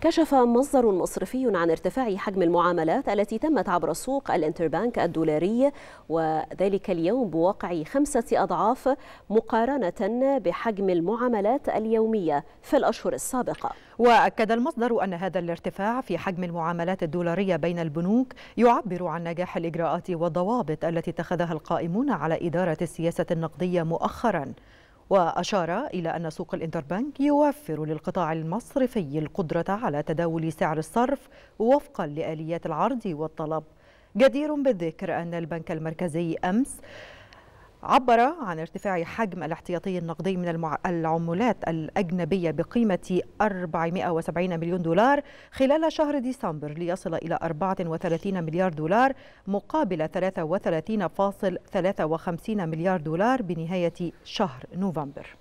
كشف مصدر مصرفي عن ارتفاع حجم المعاملات التي تمت عبر سوق الانتربانك الدولاري وذلك اليوم بواقع خمسة أضعاف مقارنة بحجم المعاملات اليومية في الأشهر السابقة وأكد المصدر أن هذا الارتفاع في حجم المعاملات الدولارية بين البنوك يعبر عن نجاح الإجراءات والضوابط التي اتخذها القائمون على إدارة السياسة النقدية مؤخراً وأشار إلى أن سوق الإنتربنك يوفر للقطاع المصرفي القدرة على تداول سعر الصرف وفقا لآليات العرض والطلب جدير بالذكر أن البنك المركزي أمس عبر عن ارتفاع حجم الاحتياطي النقدي من العملات الأجنبية بقيمة 470 مليون دولار خلال شهر ديسمبر ليصل إلى 34 مليار دولار مقابل 33.53 مليار دولار بنهاية شهر نوفمبر